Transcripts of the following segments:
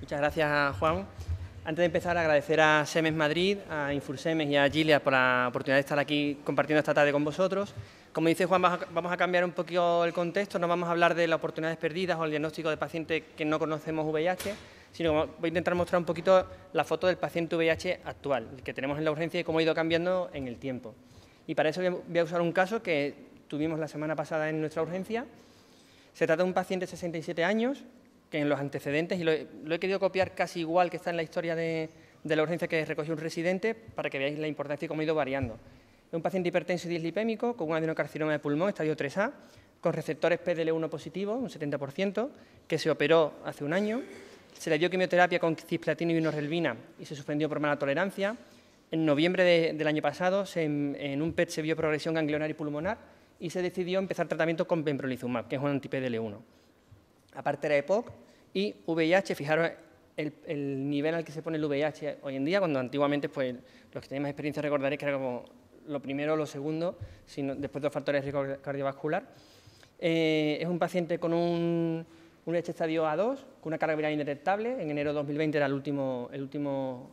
Muchas gracias, Juan. Antes de empezar, agradecer a SEMES Madrid, a Infursemes y a Gilia por la oportunidad de estar aquí compartiendo esta tarde con vosotros. Como dice Juan, vamos a cambiar un poquito el contexto, no vamos a hablar de las oportunidades perdidas o el diagnóstico de pacientes que no conocemos VIH, sino voy a intentar mostrar un poquito la foto del paciente VIH actual, el que tenemos en la urgencia y cómo ha ido cambiando en el tiempo. Y para eso voy a usar un caso que tuvimos la semana pasada en nuestra urgencia. Se trata de un paciente de 67 años que en los antecedentes, y lo he, querido copiar casi igual que está en la historia de, la urgencia que recogió un residente, para que veáis la importancia y cómo ha ido variando. Es un paciente hipertenso y dislipémico con un adenocarcinoma de pulmón, estadio 3A, con receptores PDL1 positivo, un 70%, que se operó hace un año. Se le dio quimioterapia con cisplatino y vinorelvina y se suspendió por mala tolerancia. En noviembre del año pasado, en, un PET se vio progresión ganglionar y pulmonar y se decidió empezar tratamiento con pembrolizumab, que es un anti-PDL1 aparte era EPOC, y VIH, fijaros el, nivel al que se pone el VIH hoy en día, cuando antiguamente, pues, los que tenéis más experiencia recordaréis que era como lo primero o lo segundo, sino, después de los factores de riesgo cardiovascular. Eh, es un paciente con un, un H estadio A2, con una carga viral indetectable. En enero de 2020 era el último,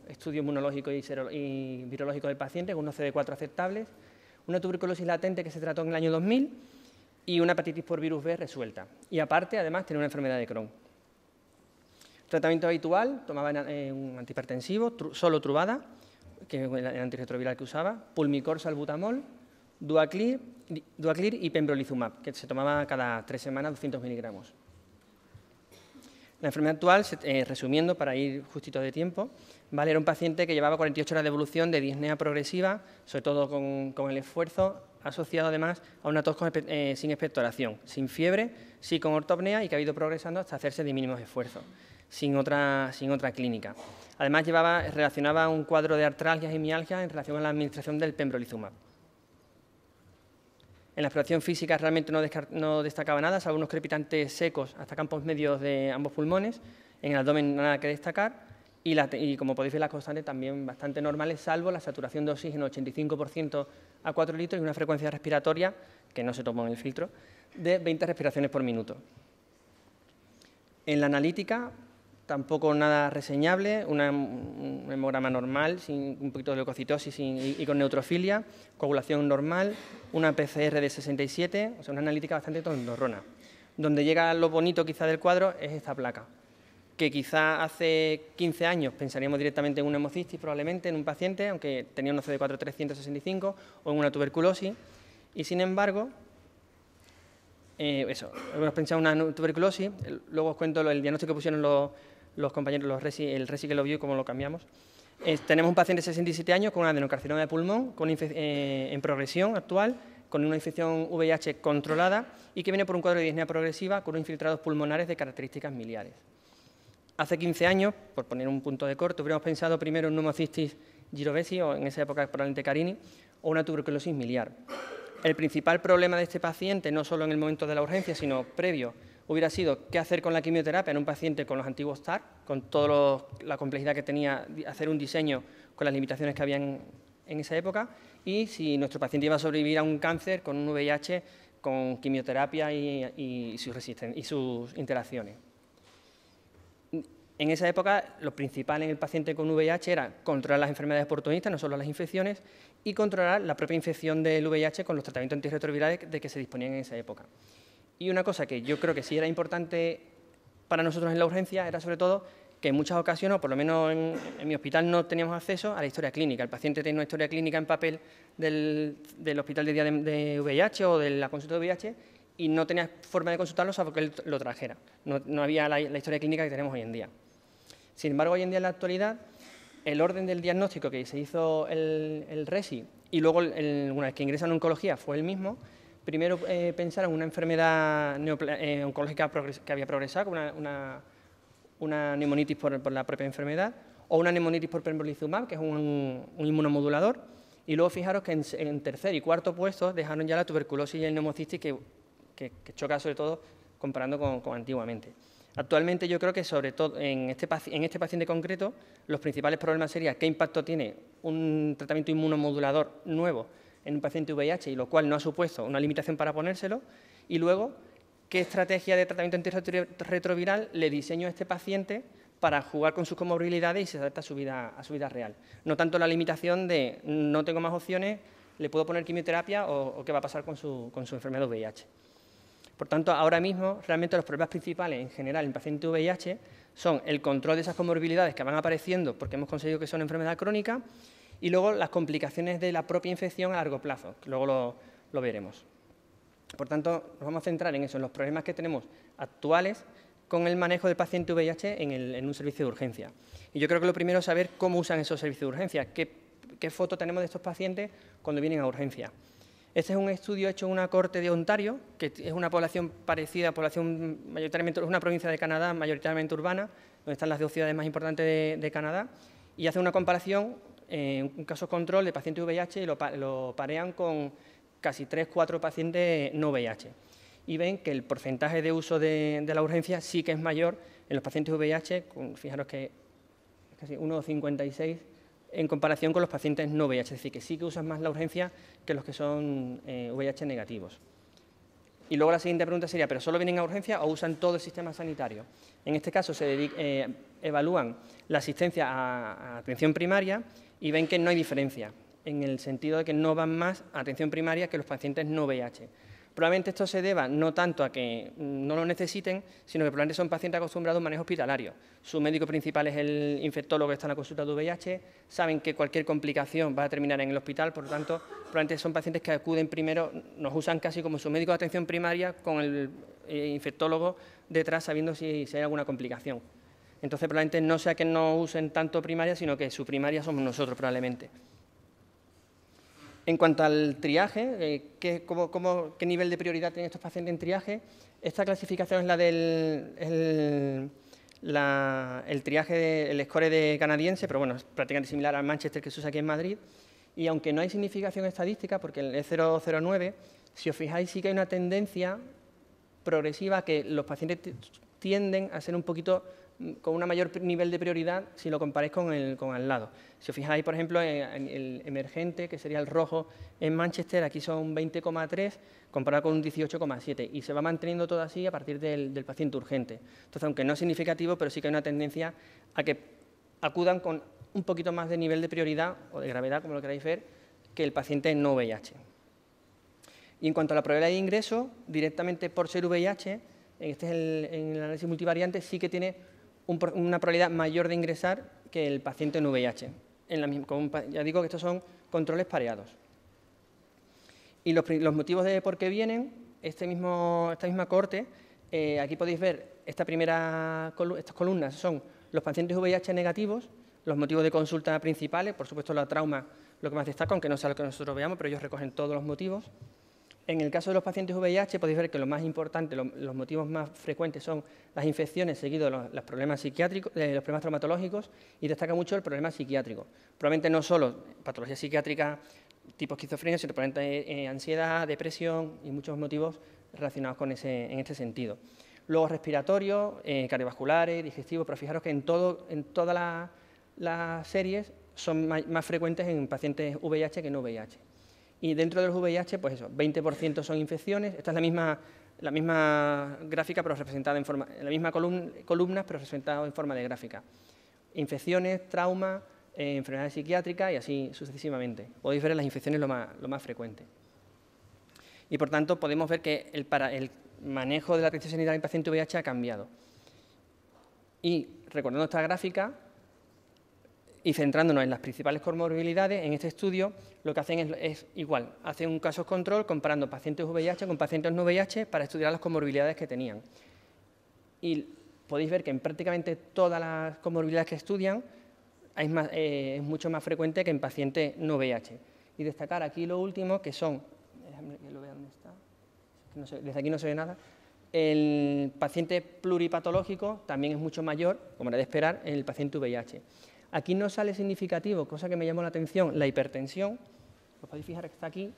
estudio inmunológico y, y virológico del paciente, con unos CD4 aceptables. Una tuberculosis latente que se trató en el año 2000 y una hepatitis por virus B resuelta. Y aparte, además, tenía una enfermedad de Crohn. Tratamiento habitual, tomaba eh, un antihipertensivo, solo trubada, que es el antirretroviral que usaba, pulmicor salbutamol, duaclir, y pembrolizumab, que se tomaba cada tres semanas 200 miligramos. La enfermedad actual, eh, resumiendo para ir justito de tiempo, era un paciente que llevaba 48 horas de evolución de disnea progresiva, sobre todo con, con el esfuerzo, asociado además a una tos eh, sin expectoración, sin fiebre, sí con ortopnea y que ha ido progresando hasta hacerse de mínimos esfuerzos, sin otra, sin otra clínica. Además, relacionaba un cuadro de artralgias y mialgias en relación a la administración del pembrolizumab. En la exploración física realmente no, no, destacaba nada, salvo unos crepitantes secos hasta campos medios de ambos pulmones. En el abdomen nada que destacar y, como podéis ver las constantes también bastante normales, salvo la saturación de oxígeno 85% a 4 litros y una frecuencia respiratoria, que no se tomó en el filtro, de 20 respiraciones por minuto. En la analítica, tampoco nada reseñable, un hemograma normal, sin un poquito de leucocitosis y, con neutrofilia, coagulación normal, una PCR de 67, o sea, una analítica bastante tondorrona. Donde llega lo bonito quizá del cuadro es esta placa que quizá hace 15 años pensaríamos directamente en una hemocistis, probablemente en un paciente, aunque tenía un CD4 365 o en una tuberculosis, y sin embargo, eh, eso, hemos pensado en una tuberculosis, luego os cuento el diagnóstico que pusieron los, compañeros, los el resi que lo vio y cómo lo cambiamos. tenemos un paciente de 67 años con una adenocarcinoma de pulmón eh, en progresión actual, con una infección VIH controlada y que viene por un cuadro de disnea progresiva con infiltrados pulmonares de características miliares hace 15 años, por poner un punto de corte, hubiéramos pensado primero en neumocistis girovesi, o en esa época probablemente carini, o una tuberculosis miliar. El principal problema de este paciente, no solo en el momento de la urgencia, sino previo, hubiera sido qué hacer con la quimioterapia en un paciente con los antiguos TAR, con toda la complejidad que tenía hacer un diseño con las limitaciones que habían en esa época, y si nuestro paciente iba a sobrevivir a un cáncer con un VIH, con quimioterapia y sus interacciones. En esa época, lo principal en el paciente con VIH era controlar las enfermedades oportunistas, no solo las infecciones, y controlar la propia infección del VIH con los tratamientos antirretrovirales de que se disponían en esa época. Y una cosa que yo creo que sí era importante para nosotros en la urgencia era sobre todo que en muchas ocasiones, o por lo menos en, mi hospital, no teníamos acceso a la historia clínica. El paciente tenía una historia clínica en papel del, hospital de día de, VIH o de la consulta de VIH y no tenía forma de consultarlo salvo que él lo trajera. No, había la historia clínica que tenemos hoy en día. Sin embargo, hoy en día en la actualidad, el orden del diagnóstico que se hizo el, el RESI y luego una vez que ingresa en oncología fue el mismo, primero eh, pensaron una enfermedad eh, oncológica que había progresado, una, neumonitis por, la propia enfermedad, o una neumonitis por pembrolizumab, que es un, inmunomodulador, y luego fijaros que en, tercer y cuarto puesto dejaron ya la tuberculosis y el neumocistis, que, choca sobre todo comparando con antiguamente. Actualmente yo creo que sobre todo este en este, paciente concreto los principales problemas serían qué impacto tiene un tratamiento inmunomodulador nuevo en un paciente VIH y lo cual no ha supuesto una limitación para ponérselo y luego qué estrategia de tratamiento antirretroviral le diseño a este paciente para jugar con sus comorbilidades y se adapta a su vida, real. No tanto la limitación de no tengo más opciones, le puedo poner quimioterapia o, qué va a pasar con su, con su enfermedad VIH. Por tanto, ahora mismo realmente los problemas principales en general en paciente VIH son el control de esas comorbilidades que van apareciendo porque hemos conseguido que son enfermedad crónica y luego las complicaciones de la propia infección a largo plazo, que luego lo, veremos. Por tanto, nos vamos a centrar en eso, en los problemas que tenemos actuales con el manejo del paciente VIH en, un servicio de urgencia. Y yo creo que lo primero es saber cómo usan esos servicios de urgencia, qué foto tenemos de estos pacientes cuando vienen a urgencia. Este es un estudio hecho en una corte de Ontario, que es una población parecida, población mayoritariamente, es una provincia de Canadá mayoritariamente urbana, donde están las dos ciudades más importantes de, Canadá, y hace una comparación, eh, un caso control de pacientes VIH y lo, parean con casi tres, cuatro pacientes no VIH. Y ven que el porcentaje de uso de, la urgencia sí que es mayor en los pacientes VIH, fijaros que es casi 1,56 en comparación con los pacientes no VIH, es decir, que sí que usan más la urgencia que los que son VIH eh, negativos. Y luego la siguiente pregunta sería, ¿pero solo vienen a urgencia o usan todo el sistema sanitario? En este caso se eh, evalúan la asistencia a, atención primaria y ven que no hay diferencia, en el sentido de que no van más a atención primaria que los pacientes no VIH. Probablemente esto se deba no tanto a que no lo necesiten, sino que probablemente son pacientes acostumbrados a un manejo hospitalario. Su médico principal es el infectólogo que está en la consulta de VIH, saben que cualquier complicación va a terminar en el hospital, por lo tanto, probablemente son pacientes que acuden primero, nos usan casi como su médico de atención primaria con el eh, infectólogo detrás sabiendo si, hay alguna complicación. Entonces, probablemente no sea que no usen tanto primaria, sino que su primaria somos nosotros, probablemente. En cuanto al triaje, eh, ¿qué, nivel de prioridad tienen estos pacientes en triaje? Esta clasificación es la del el, triaje, el score de canadiense, pero bueno, es prácticamente similar al Manchester que se usa aquí en Madrid. Y aunque no hay significación estadística, porque el E009, si os fijáis, sí que hay una tendencia progresiva que los pacientes tienden a ser un poquito con un mayor nivel de prioridad si lo comparáis con el con al lado. Si os fijáis, por ejemplo, en el emergente, que sería el rojo en Manchester, aquí son 20,3 comparado con un 18,7 y se va manteniendo todo así a partir del, paciente urgente. Entonces, aunque no es significativo, pero sí que hay una tendencia a que acudan con un poquito más de nivel de prioridad o de gravedad, como lo queráis ver, que el paciente no VIH. Y en cuanto a la probabilidad de ingreso, directamente por ser VIH, este es en el análisis multivariante, sí que tiene una probabilidad mayor de ingresar que el paciente en VIH. ya digo que estos son controles pareados. Y los, motivos de por qué vienen, este mismo, esta misma corte, eh, aquí podéis ver esta primera, estas columnas son los pacientes VIH negativos, los motivos de consulta principales, por supuesto la trauma, lo que más destaca, aunque no sea lo que nosotros veamos, pero ellos recogen todos los motivos. En el caso de los pacientes VIH podéis ver que lo más importante, los motivos más frecuentes son las infecciones seguidos los, los, problemas psiquiátricos, eh, los problemas traumatológicos y destaca mucho el problema psiquiátrico. Probablemente no solo patología psiquiátrica, tipo esquizofrenia, sino probablemente eh, eh, ansiedad, depresión y muchos motivos relacionados con ese, en este sentido. Luego respiratorios, cardiovasculares, digestivos, pero fijaros que en, todas las series son más frecuentes en pacientes VIH que no VIH. Y dentro de los VIH, pues eso, 20% son infecciones. Esta es la misma, la misma gráfica, pero representada en forma, la misma columna, pero representada en forma de gráfica. Infecciones, trauma, eh, enfermedades psiquiátricas y así sucesivamente. Podéis ver las infecciones lo más, lo frecuente. Y por tanto, podemos ver que el, el manejo de la atención sanitaria en paciente VIH ha cambiado. Y recordando esta gráfica, y centrándonos en las principales comorbilidades, en este estudio lo que hacen es, igual, hacen un caso control comparando pacientes VIH con pacientes no VIH para estudiar las comorbilidades que tenían. Y podéis ver que en prácticamente todas las comorbilidades que estudian eh, es, mucho más frecuente que en pacientes no VIH. Y destacar aquí lo último, que son, que lo vea dónde está, desde aquí no se ve nada, el paciente pluripatológico también es mucho mayor, como era de esperar, en el paciente VIH. Aquí no sale significativo, cosa que me llamó la atención, la hipertensión. Os podéis fijar que está aquí.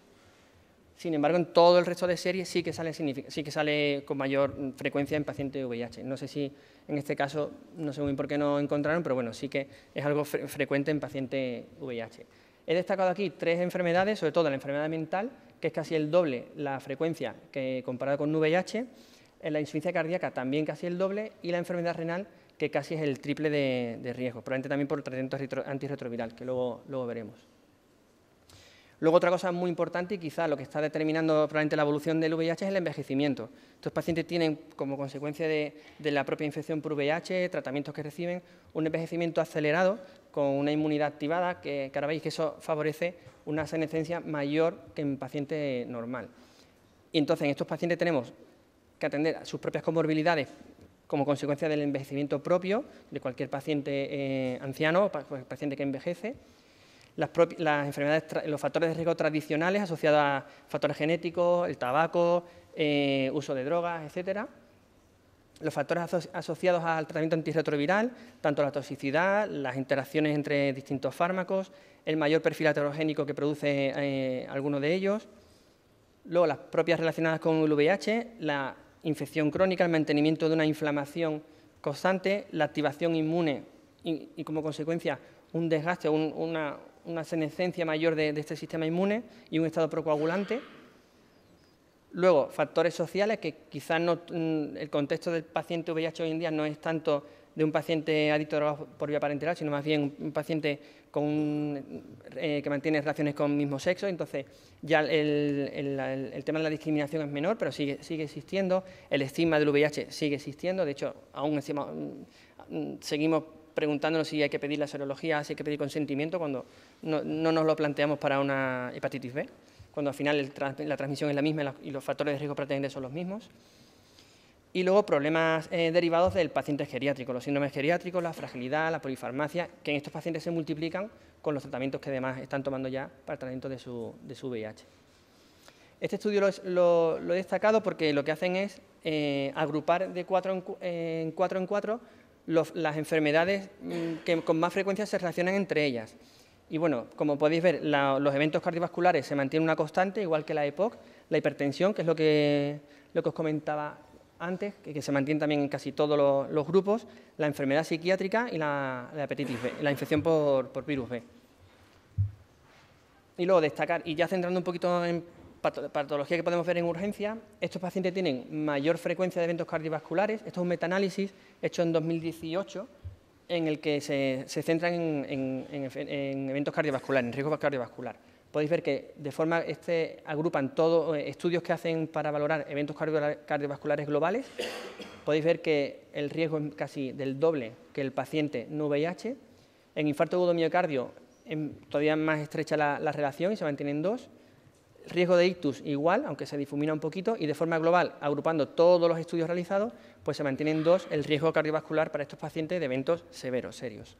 Sin embargo, en todo el resto de series sí que sale, sí con mayor mm, frecuencia en pacientes de VIH. No sé si en este caso, no sé muy por qué no encontraron, pero bueno, sí que es algo frecuente en pacientes VIH. He destacado aquí tres enfermedades, sobre todo la enfermedad mental, que es casi el doble la frecuencia que comparada con VIH, la insuficiencia cardíaca también casi el doble y la enfermedad renal que casi es el triple de, riesgo, probablemente también por el tratamiento antirretroviral, que luego, veremos. Luego otra cosa muy importante y quizá lo que está determinando probablemente la evolución del VIH es el envejecimiento. Estos pacientes tienen como consecuencia de, la propia infección por VIH, tratamientos que reciben, un envejecimiento acelerado con una inmunidad activada, que, ahora veis que eso favorece una senescencia mayor que en paciente normal. Y entonces en estos pacientes tenemos que atender a sus propias comorbilidades como consecuencia del envejecimiento propio de cualquier paciente eh, anciano o pues, paciente que envejece, las, las enfermedades, los factores de riesgo tradicionales asociados a factores genéticos, el tabaco, eh, uso de drogas, etcétera, los factores asociados al tratamiento antirretroviral, tanto la toxicidad, las interacciones entre distintos fármacos, el mayor perfil heterogénico que produce eh, alguno de ellos, luego las propias relacionadas con el VIH, la infección crónica, el mantenimiento de una inflamación constante, la activación inmune y, como consecuencia un desgaste una, senescencia mayor de, este sistema inmune y un estado procoagulante. Luego, factores sociales, que quizás no, mm, el contexto del paciente VIH hoy en día no es tanto de un paciente adicto por vía parenteral, sino más bien un paciente eh, que mantiene relaciones con el mismo sexo. Entonces, ya el, tema de la discriminación es menor, pero sigue, existiendo. El estigma del VIH sigue existiendo. De hecho, aún mm, mm, seguimos preguntándonos si hay que pedir la serología, si hay que pedir consentimiento, cuando no, nos lo planteamos para una hepatitis B, cuando al final la transmisión es la misma y los factores de riesgo tener son los mismos. Y luego problemas eh, derivados del paciente geriátrico, los síndromes geriátricos, la fragilidad, la polifarmacia, que en estos pacientes se multiplican con los tratamientos que además están tomando ya para el tratamiento de su, VIH. Este estudio lo, he destacado porque lo que hacen es eh, agrupar de cuatro en, cuatro, las enfermedades mm, que con más frecuencia se relacionan entre ellas. Y bueno, como podéis ver, los eventos cardiovasculares se mantienen una constante, igual que la EPOC, la hipertensión, que es lo que, lo que os comentaba antes, que, se mantiene también en casi todos los, grupos, la enfermedad psiquiátrica y la, la la infección por, virus B. Y luego destacar, y ya centrando un poquito en patología que podemos ver en urgencia, estos pacientes tienen mayor frecuencia de eventos cardiovasculares. Esto es un metanálisis hecho en 2018 en el que se, centran en, en eventos cardiovasculares, en riesgo cardiovascular podéis ver que de forma este agrupan todos eh, estudios que hacen para valorar eventos cardiovasculares globales. Podéis ver que el riesgo es casi del doble que el paciente no VIH. En infarto agudo miocardio todavía más estrecha la, la relación y se mantienen dos. El riesgo de ictus igual, aunque se difumina un poquito, y de forma global, agrupando todos los estudios realizados, pues se mantienen dos el riesgo cardiovascular para estos pacientes de eventos severos, serios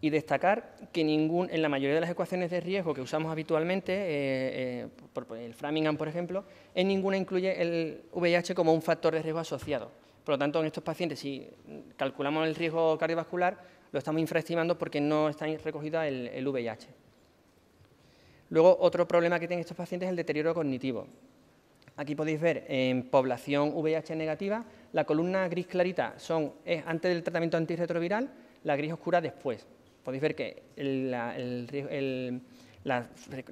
y destacar que ningún, en la mayoría de las ecuaciones de riesgo que usamos habitualmente, eh, eh, por, el Framingham, por ejemplo, en ninguna incluye el VIH como un factor de riesgo asociado. Por lo tanto, en estos pacientes, si calculamos el riesgo cardiovascular, lo estamos infraestimando porque no está recogida el, VIH. Luego, otro problema que tienen estos pacientes es el deterioro cognitivo. Aquí podéis ver en población VIH negativa, la columna gris clarita son, es antes del tratamiento antirretroviral, la gris oscura después podéis ver que la,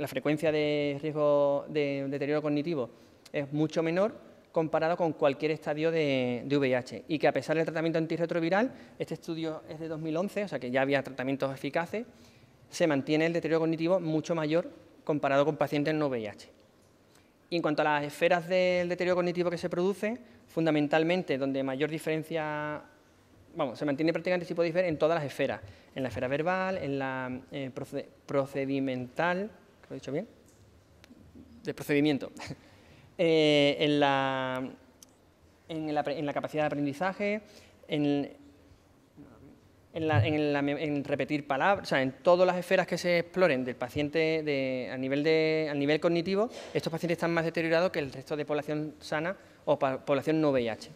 frecuencia de riesgo de deterioro cognitivo es mucho menor comparado con cualquier estadio de, VIH y que a pesar del tratamiento antirretroviral, este estudio es de 2011, o sea que ya había tratamientos eficaces, se mantiene el deterioro cognitivo mucho mayor comparado con pacientes no VIH. en cuanto a las esferas del deterioro cognitivo que se produce, fundamentalmente donde mayor diferencia vamos, se mantiene prácticamente, si podéis ver, en todas las esferas, en la esfera verbal, en la eh, procedimental, ¿lo he dicho bien? De procedimiento, eh, en, la, capacidad de aprendizaje, en, repetir palabras, o sea, en todas las esferas que se exploren del paciente a, a nivel cognitivo, estos pacientes están más deteriorados que el resto de población sana o población no VIH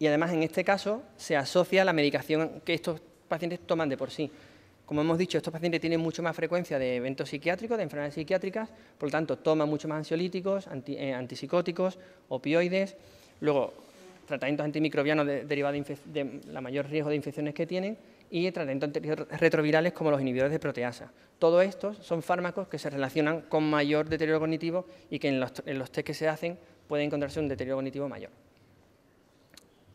y además en este caso se asocia la medicación que estos pacientes toman de por sí. Como hemos dicho, estos pacientes tienen mucho más frecuencia de eventos psiquiátricos, de enfermedades psiquiátricas, por lo tanto toman mucho más ansiolíticos, eh, antipsicóticos, opioides, luego tratamientos antimicrobianos de, derivados de, la mayor riesgo de infecciones que tienen y tratamientos retrovirales como los inhibidores de proteasa. Todos estos son fármacos que se relacionan con mayor deterioro cognitivo y que en los, en los test que se hacen puede encontrarse un deterioro cognitivo mayor.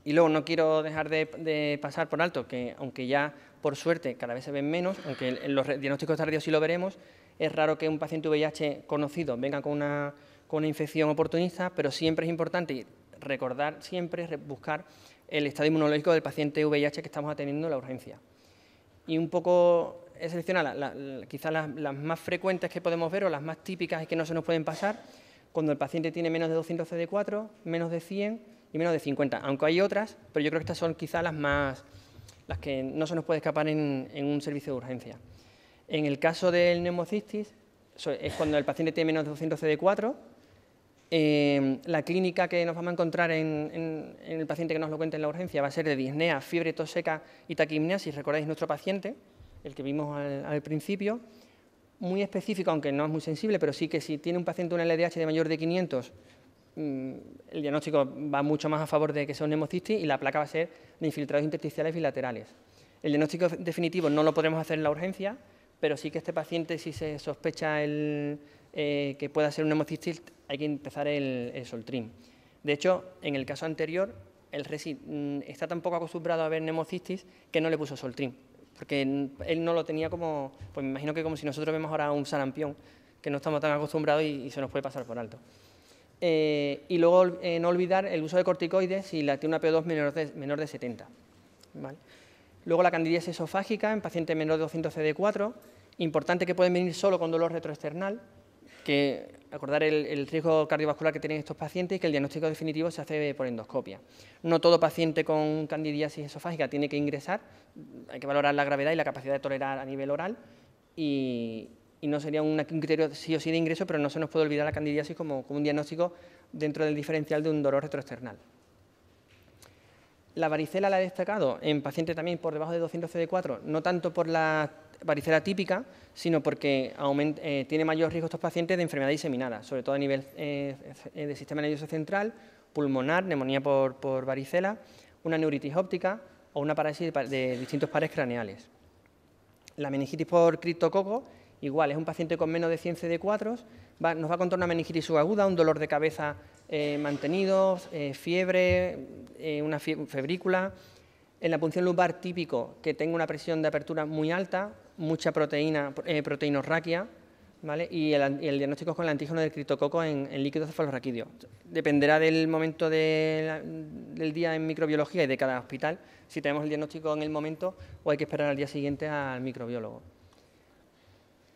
Y luego no quiero dejar de, pasar por alto que, aunque ya por suerte cada vez se ven menos, aunque en los diagnósticos tardíos sí lo veremos, es raro que un paciente VIH conocido venga con una, infección oportunista, pero siempre es importante recordar, siempre buscar el estado inmunológico del paciente VIH que estamos atendiendo en la urgencia. Y un poco he seleccionado quizás las, las más frecuentes que podemos ver o las más típicas y que no se nos pueden pasar, cuando el paciente tiene menos de 200 CD4, menos de 100, y menos de 50, aunque hay otras, pero yo creo que estas son quizás las más las que no se nos puede escapar en, un servicio de urgencia. En el caso del neumocistis, es cuando el paciente tiene menos de 200 CD4, em, la clínica que nos vamos a encontrar en, el paciente que nos lo cuente en la urgencia va a ser de disnea, fiebre, tos seca y si Recordáis nuestro paciente, el que vimos al, principio, muy específico, aunque no es muy sensible, pero sí que si tiene un paciente un LDH de mayor de 500 Mm, el diagnóstico va mucho más a favor de que sea un hemocistis y la placa va a ser de infiltrados intersticiales bilaterales. El diagnóstico definitivo no lo podremos hacer en la urgencia, pero sí que este paciente, si se sospecha eh, que pueda ser un hemocistis, hay que empezar el, soltrim. De hecho, en el caso anterior, el resi mm, está tan poco acostumbrado a ver hemocistis que no le puso soltrim, porque él no lo tenía como, pues me imagino que como si nosotros vemos ahora un sarampión, que no estamos tan acostumbrados y se nos puede pasar por alto. Eh, y luego eh, no olvidar el uso de corticoides si la tiene una PO2 menor de, 70. Luego la candidiasis esofágica en pacientes menor de 200 CD4, importante que pueden venir solo con dolor retroesternal, que acordar el, el, riesgo cardiovascular que tienen estos pacientes y que el diagnóstico definitivo se hace por endoscopia. No todo paciente con candidiasis esofágica tiene que ingresar, hay que valorar la gravedad y la capacidad de tolerar a nivel oral y, y no sería un criterio sí o sí de ingreso, pero no se nos puede olvidar la candidiasis como, un diagnóstico dentro del diferencial de un dolor retroesternal. La varicela la he destacado en pacientes también por debajo de 200 CD4, no tanto por la varicela típica, sino porque eh, tiene mayor riesgo estos pacientes de enfermedad diseminada, sobre todo a nivel eh, de del sistema nervioso central, pulmonar, neumonía por, varicela, una neuritis óptica o una parálisis de, de distintos pares craneales. La meningitis por criptococo Igual, es un paciente con menos de 100 CD4, nos va a contar una meningitis aguda un dolor de cabeza eh, mantenido, eh, fiebre, eh, una febrícula. En la punción lumbar típico, que tenga una presión de apertura muy alta, mucha proteína, proteinorraquia, ¿vale? y, el, diagnóstico con el antígeno del criptococo en, en líquido cefalorraquídeo. Dependerá del momento del día en microbiología y de cada hospital, si tenemos el diagnóstico en el momento o hay que esperar al día siguiente al microbiólogo.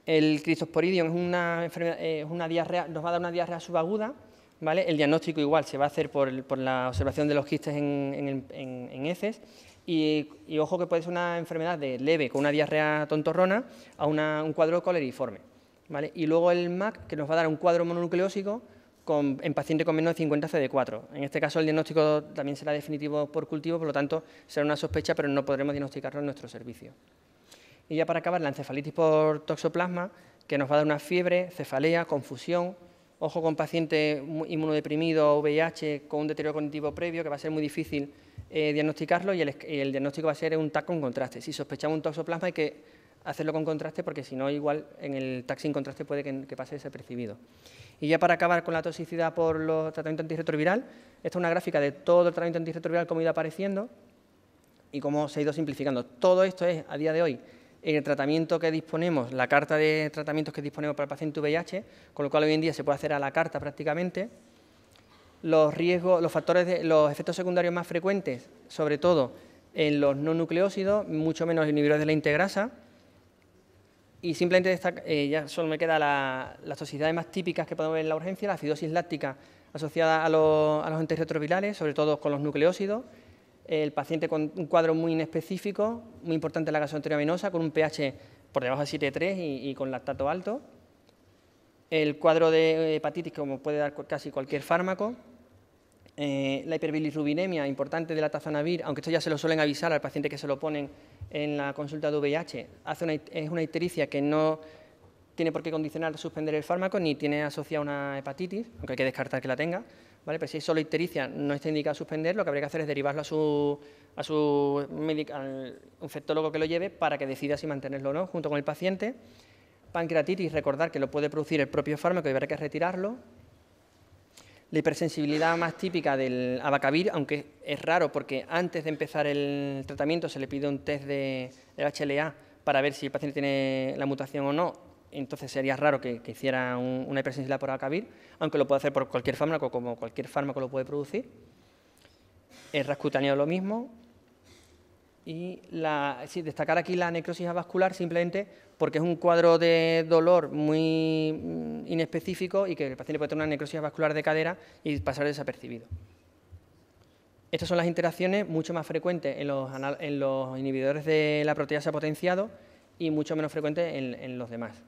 El cristosporidium es eh, es una diarrea, nos va a dar una diarrea subaguda, ¿vale? El diagnóstico igual se va a hacer por, la observación de los quistes en, heces y, ojo que puede ser una enfermedad de leve con una diarrea tontorrona a un cuadro coleriforme, ¿vale? Y luego el MAC que nos va a dar un cuadro mononucleósico en paciente con menos de 50 CD4. En este caso el diagnóstico también será definitivo por cultivo, por lo tanto será una sospecha, pero no podremos diagnosticarlo en nuestro servicio. Y ya para acabar, la encefalitis por toxoplasma, que nos va a dar una fiebre, cefalea, confusión, ojo con paciente inmunodeprimido o VIH con un deterioro cognitivo previo, que va a ser muy difícil eh, diagnosticarlo y el, diagnóstico va a ser un TAC con contraste. Si sospechamos un toxoplasma hay que hacerlo con contraste porque si no, igual en el TAC sin contraste puede que, pase desapercibido. Y ya para acabar con la toxicidad por los tratamientos antirretroviral, esta es una gráfica de todo el tratamiento antirretroviral como ha ido apareciendo y cómo se ha ido simplificando. Todo esto es, a día de hoy, en el tratamiento que disponemos, la carta de tratamientos que disponemos para el paciente VIH, con lo cual hoy en día se puede hacer a la carta prácticamente. Los riesgos, los factores, los efectos secundarios más frecuentes, sobre todo en los no nucleósidos, mucho menos en nivel de la integrasa. Y simplemente eh, ya solo me quedan la, las toxicidades más típicas que podemos ver en la urgencia, la acidosis láctica asociada a, los, a los sobre todo con los nucleósidos, el paciente con un cuadro muy inespecífico, muy importante la gastroenteria venosa, con un pH por debajo de 7,3 y, con lactato alto. El cuadro de eh, hepatitis, como puede dar casi cualquier fármaco. Eh, la hiperbilirrubinemia importante de la tazanavir, aunque esto ya se lo suelen avisar al paciente que se lo ponen en la consulta de VIH, es una ictericia que no tiene por qué condicionar suspender el fármaco ni tiene asociada una hepatitis, aunque hay que descartar que la tenga si es solo ictericia no está indicado suspender, lo que habría que hacer es derivarlo a su, a al infectólogo que lo lleve para que decida si mantenerlo o no junto con el paciente. Pancreatitis, recordar que lo puede producir el propio fármaco y habrá que retirarlo. La hipersensibilidad más típica del abacavir, aunque es raro porque antes de empezar el tratamiento se le pide un test de, del HLA para ver si el paciente tiene la mutación o no entonces sería raro que, hiciera una hipersensibilidad por acabir, aunque lo puede hacer por cualquier fármaco, como cualquier fármaco lo puede producir. El rascutáneo lo mismo. Y destacar aquí la necrosis vascular simplemente porque es un cuadro de dolor muy mm, inespecífico y que el paciente puede tener una necrosis vascular de cadera y pasar desapercibido. Estas son las interacciones mucho más frecuentes en los, inhibidores de la proteasa potenciado y mucho menos frecuentes en los demás.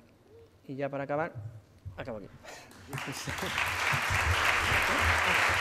Y ya para acabar, acabo aquí.